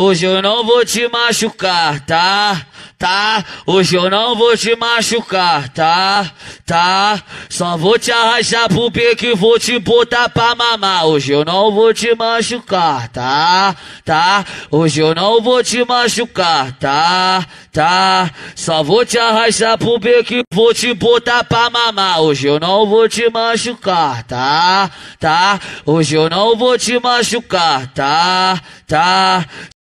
Hoje eu não vou te machucar, tá? Tá? Hoje eu não vou te machucar, tá? Tá? Só vou te arrastar pro beco e vou te botar pra mamar. Hoje eu não vou te machucar, tá? Tá? Hoje eu não vou te machucar, tá? Tá? Só vou te arrastar pro beco e vou te botar pra mamar. Hoje eu não vou te machucar, tá? Tá? Hoje eu não vou te machucar, tá? Tá?